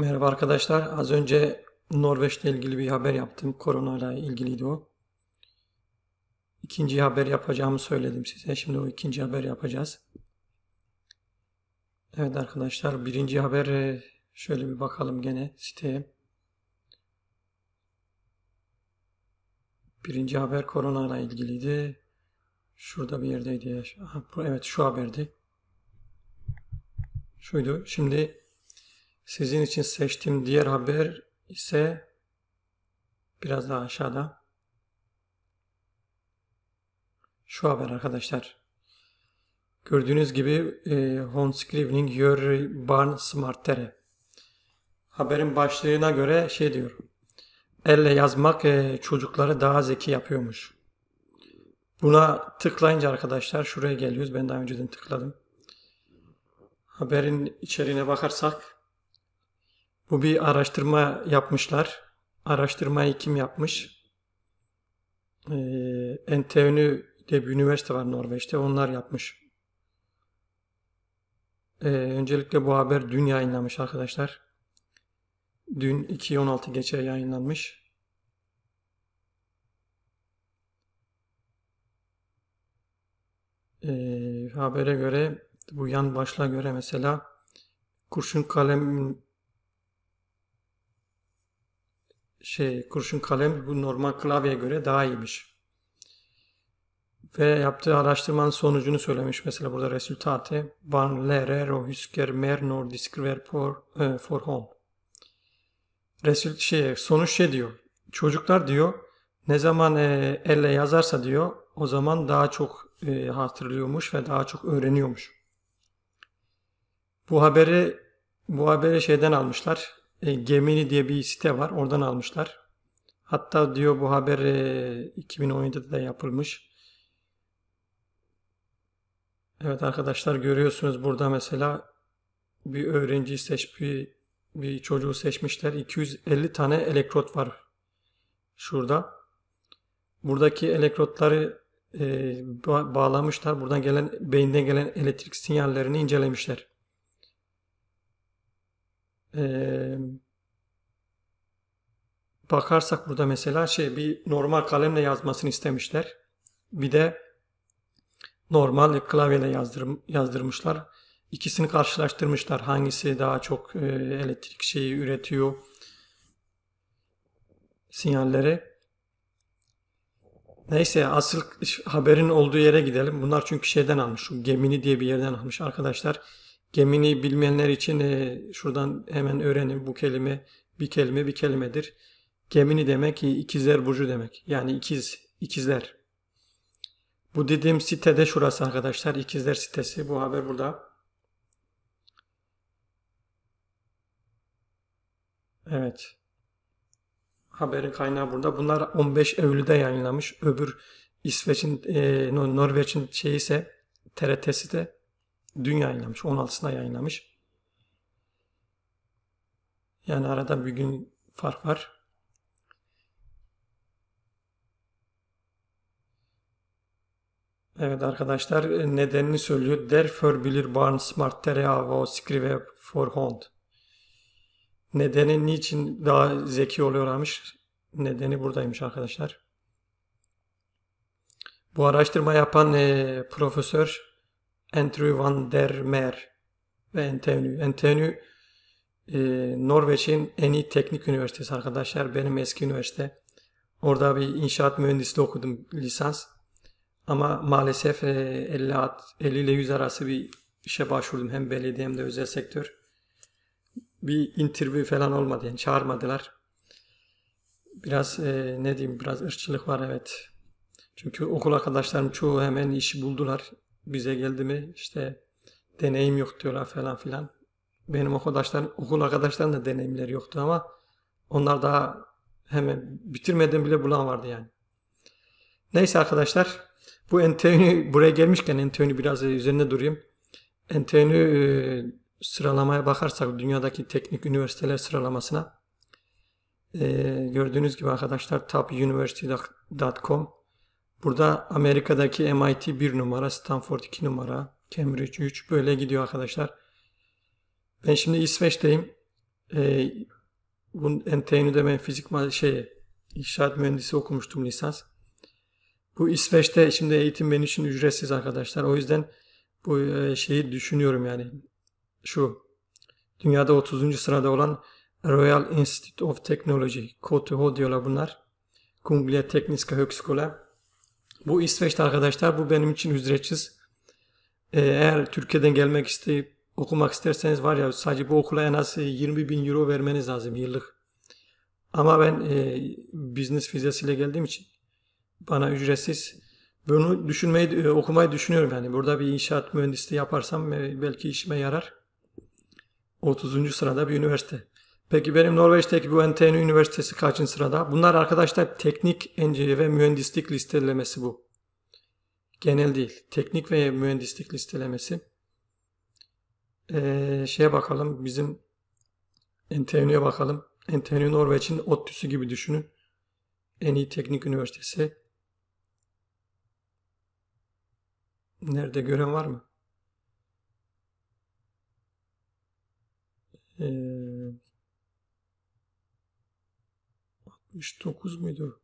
Merhaba arkadaşlar. Az önce Norveç'le ilgili bir haber yaptım. Korona ile ilgiliydi o. İkinci haber yapacağımı söyledim size. Şimdi o ikinci haber yapacağız. Evet arkadaşlar birinci haber e, şöyle bir bakalım gene siteye. Birinci haber korona ile ilgiliydi. Şurada bir yerdeydi. Ya. evet şu haberdi. Şuydu. Şimdi sizin için seçtiğim diğer haber ise biraz daha aşağıda. Şu haber arkadaşlar. Gördüğünüz gibi e, Home Scrivening Your Barn Smartere. Haberin başlığına göre şey diyor. Elle yazmak e, çocukları daha zeki yapıyormuş. Buna tıklayınca arkadaşlar şuraya geliyoruz. Ben daha önceden tıkladım. Haberin içeriğine bakarsak bu bir araştırma yapmışlar. Araştırmayı kim yapmış? Ee, NTNU diye bir üniversite var Norveç'te. Onlar yapmış. Ee, öncelikle bu haber dün yayınlanmış arkadaşlar. Dün 2.16 geçe yayınlanmış. Ee, habere göre bu yan başlığa göre mesela kurşun kalem şey kurşun kalem bu normal klavyeye göre daha iyiymiş. Ve yaptığı araştırmanın sonucunu söylemiş. Mesela burada resultate van lerero hüsker mer nor diskriver for, e, for home. Resul şey, sonuç şey diyor. Çocuklar diyor ne zaman e, elle yazarsa diyor o zaman daha çok e, hatırlıyormuş ve daha çok öğreniyormuş. Bu haberi bu haberi şeyden almışlar e, Gemini diye bir site var. Oradan almışlar. Hatta diyor bu haber e, 2017'de de yapılmış. Evet arkadaşlar görüyorsunuz burada mesela bir öğrenci seç bir, bir çocuğu seçmişler. 250 tane elektrot var şurada. Buradaki elektrotları e, bağlamışlar. Buradan gelen beyinden gelen elektrik sinyallerini incelemişler e, bakarsak burada mesela şey bir normal kalemle yazmasını istemişler. Bir de normal klavyeyle yazdır, yazdırmışlar. İkisini karşılaştırmışlar. Hangisi daha çok e, elektrik şeyi üretiyor sinyalleri. Neyse asıl haberin olduğu yere gidelim. Bunlar çünkü şeyden almış. Gemini diye bir yerden almış arkadaşlar. Gemini bilmeyenler için e, şuradan hemen öğrenin bu kelime bir kelime bir kelimedir. Gemini demek ki ikizler burcu demek. Yani ikiz, ikizler. Bu dediğim sitede şurası arkadaşlar. ikizler sitesi. Bu haber burada. Evet. Haberin kaynağı burada. Bunlar 15 Eylül'de yayınlamış. Öbür İsveç'in, e, Norveç'in şeyi ise TRT'si de dün yayınlamış. 16'sında yayınlamış. Yani arada bir gün fark var. Evet arkadaşlar nedenini söylüyor. Derfor bilir barn smart tereyağı o skrive for hond. Nedeni niçin daha zeki oluyormuş? Nedeni buradaymış arkadaşlar. Bu araştırma yapan e, profesör Andrew van der Meer ve Entenü. Entenü e, Norveç'in en iyi teknik üniversitesi arkadaşlar. Benim eski üniversite. Orada bir inşaat mühendisliği okudum lisans. Ama maalesef 50, e, 50 ile 100 arası bir işe başvurdum. Hem belediye hem de özel sektör. Bir interview falan olmadı yani çağırmadılar. Biraz e, ne diyeyim biraz ırkçılık var evet. Çünkü okul arkadaşlarım çoğu hemen işi buldular bize geldi mi işte deneyim yok diyorlar falan filan. Benim arkadaşlarım, okul arkadaşlarım da deneyimleri yoktu ama onlar daha hemen bitirmeden bile bulan vardı yani. Neyse arkadaşlar bu Enteon'u buraya gelmişken Enteon'u biraz üzerinde durayım. Enteon'u e, sıralamaya bakarsak dünyadaki teknik üniversiteler sıralamasına e, gördüğünüz gibi arkadaşlar topuniversity.com Burada Amerika'daki MIT 1 numara, Stanford 2 numara, Cambridge 3 böyle gidiyor arkadaşlar. Ben şimdi İsveç'teyim. Ee, bunun NTNU'da ben fizik şey, inşaat mühendisi okumuştum lisans. Bu İsveç'te şimdi eğitim benim için ücretsiz arkadaşlar. O yüzden bu e, şeyi düşünüyorum yani. Şu dünyada 30. sırada olan Royal Institute of Technology, KTH diyorlar bunlar. Kungliga Tekniska Högskola. Bu İsveç'te arkadaşlar bu benim için ücretsiz. Ee, eğer Türkiye'den gelmek isteyip okumak isterseniz var ya sadece bu okula en az 20 e, bin euro vermeniz lazım yıllık. Ama ben e, business vizesiyle geldiğim için bana ücretsiz bunu düşünmeyi e, okumayı düşünüyorum yani burada bir inşaat mühendisliği yaparsam e, belki işime yarar. 30. sırada bir üniversite. Peki benim Norveç'teki bu NTNU Üniversitesi kaçıncı sırada? Bunlar arkadaşlar teknik ve mühendislik listelemesi bu. Genel değil. Teknik ve mühendislik listelemesi. Ee, şeye bakalım. Bizim NTNU'ya bakalım. NTNU Norveç'in ODTÜ'sü gibi düşünün. En iyi teknik üniversitesi. Nerede gören var mı? Ee, 69 muydu?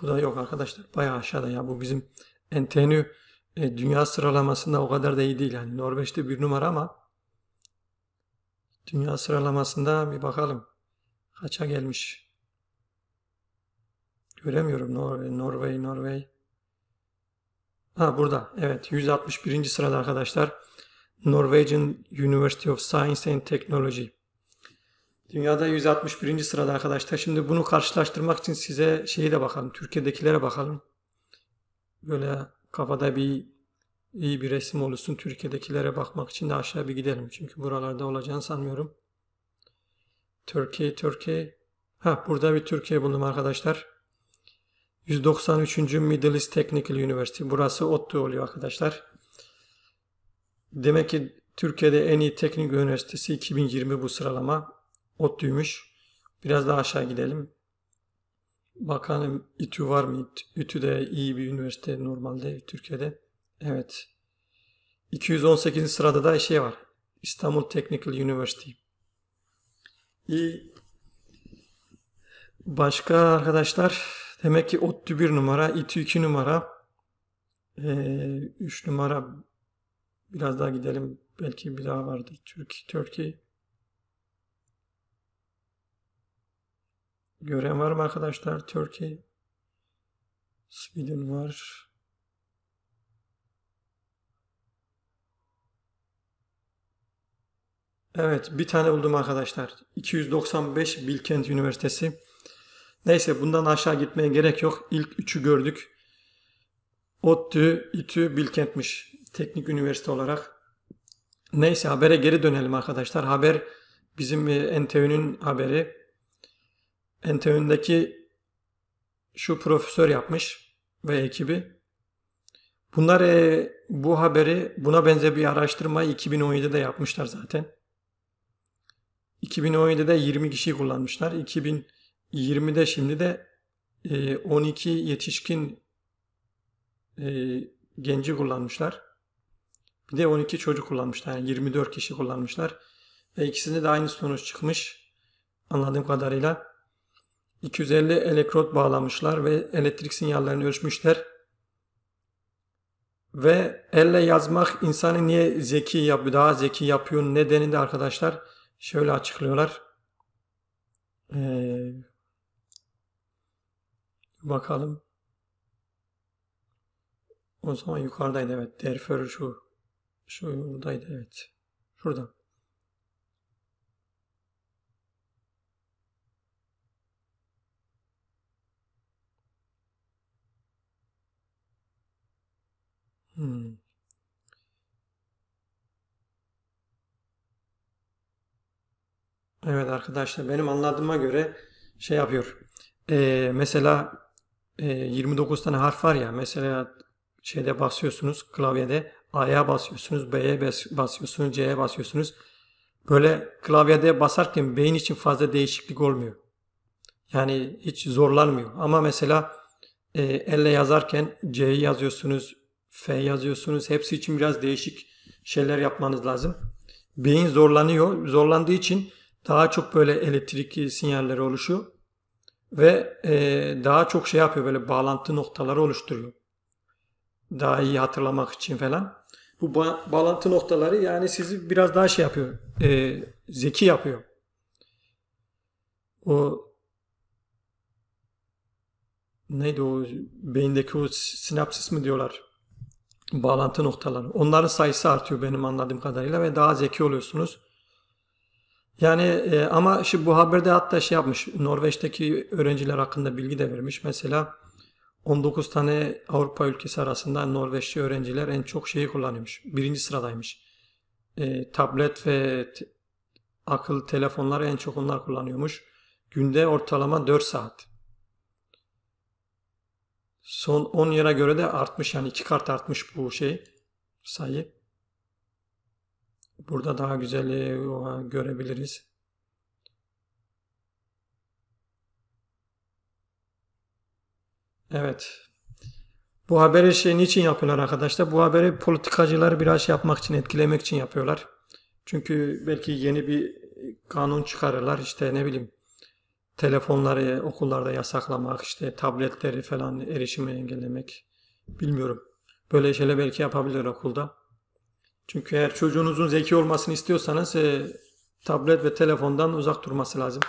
Bu da yok arkadaşlar. Bayağı aşağıda ya. Bu bizim Entenü e, dünya sıralamasında o kadar da iyi değil. Yani Norveç'te bir numara ama dünya sıralamasında bir bakalım. Kaça gelmiş? Göremiyorum Norve, Norveç, Norveç. Ha burada. Evet 161. sırada arkadaşlar. Norwegian University of Science and Technology. Dünyada 161. sırada arkadaşlar. Şimdi bunu karşılaştırmak için size şeyi de bakalım. Türkiye'dekilere bakalım. Böyle kafada bir iyi bir resim olursun. Türkiye'dekilere bakmak için de aşağı bir gidelim. Çünkü buralarda olacağını sanmıyorum. Türkiye, Türkiye. Ha burada bir Türkiye buldum arkadaşlar. 193. Middle East Technical University. Burası ODTÜ oluyor arkadaşlar. Demek ki Türkiye'de en iyi teknik üniversitesi 2020 bu sıralama. ot ODTÜ'ymüş. Biraz daha aşağı gidelim. Bakalım İTÜ var mı? İTÜ de iyi bir üniversite normalde Türkiye'de. Evet. 218. sırada da şey var. İstanbul Technical University. İyi. Başka arkadaşlar demek ki ODTÜ 1 numara, İTÜ 2 numara, 3 numara Biraz daha gidelim. Belki bir daha vardır. Türk, Türkiye. Gören var mı arkadaşlar? Türkiye. Sweden var. Evet bir tane buldum arkadaşlar. 295 Bilkent Üniversitesi. Neyse bundan aşağı gitmeye gerek yok. İlk üçü gördük. ODTÜ, İTÜ, Bilkent'miş teknik üniversite olarak. Neyse habere geri dönelim arkadaşlar. Haber bizim NTÜ'nün e, haberi. NTÜ'ndeki şu profesör yapmış ve ekibi. Bunlar e, bu haberi buna benzer bir araştırma 2017'de yapmışlar zaten. 2017'de 20 kişi kullanmışlar. 2020'de şimdi de e, 12 yetişkin e, genci kullanmışlar. Bir de 12 çocuk kullanmışlar. Yani 24 kişi kullanmışlar. Ve ikisinde de aynı sonuç çıkmış. Anladığım kadarıyla. 250 elektrot bağlamışlar ve elektrik sinyallerini ölçmüşler. Ve elle yazmak insanı niye zeki yap daha zeki yapıyor nedeni de arkadaşlar şöyle açıklıyorlar. Ee, bakalım. O zaman yukarıdaydı evet. Derför şu Şuradaydı evet. Şuradan. Hmm. Evet arkadaşlar benim anladığıma göre şey yapıyor. Ee, mesela e, 29 tane harf var ya mesela şeyde basıyorsunuz klavyede A'ya basıyorsunuz, B'ye basıyorsunuz, C'ye basıyorsunuz. Böyle klavyede basarken beyin için fazla değişiklik olmuyor. Yani hiç zorlanmıyor. Ama mesela e, elle yazarken C'yi yazıyorsunuz, F yazıyorsunuz. Hepsi için biraz değişik şeyler yapmanız lazım. Beyin zorlanıyor. Zorlandığı için daha çok böyle elektrik sinyalleri oluşuyor. Ve e, daha çok şey yapıyor böyle bağlantı noktaları oluşturuyor. Daha iyi hatırlamak için falan bu ba- bağlantı noktaları yani sizi biraz daha şey yapıyor, e, zeki yapıyor. O neydi o beyindeki o sinapsis mi diyorlar? Bağlantı noktaları. Onların sayısı artıyor benim anladığım kadarıyla ve daha zeki oluyorsunuz. Yani e, ama şu bu haberde hatta şey yapmış. Norveç'teki öğrenciler hakkında bilgi de vermiş. Mesela 19 tane Avrupa ülkesi arasında Norveçli öğrenciler en çok şeyi kullanıyormuş. Birinci sıradaymış. E, tablet ve te- akıllı telefonları en çok onlar kullanıyormuş. Günde ortalama 4 saat. Son 10 yıla göre de artmış yani iki kart artmış bu şey sayı. Burada daha güzel e, görebiliriz. Evet. Bu haberi şey niçin yapıyorlar arkadaşlar? Bu haberi politikacılar biraz şey yapmak için, etkilemek için yapıyorlar. Çünkü belki yeni bir kanun çıkarırlar işte ne bileyim telefonları okullarda yasaklamak, işte tabletleri falan erişimi engellemek. Bilmiyorum. Böyle şeyler belki yapabilir okulda. Çünkü eğer çocuğunuzun zeki olmasını istiyorsanız e, tablet ve telefondan uzak durması lazım.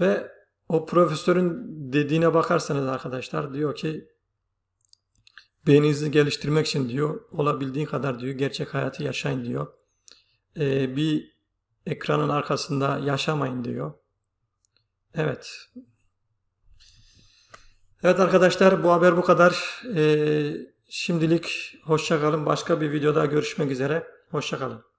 Ve o profesörün dediğine bakarsanız arkadaşlar diyor ki beyninizi geliştirmek için diyor olabildiği kadar diyor gerçek hayatı yaşayın diyor. Ee, bir ekranın arkasında yaşamayın diyor. Evet. Evet arkadaşlar bu haber bu kadar. Ee, şimdilik hoşçakalın. Başka bir videoda görüşmek üzere. Hoşçakalın.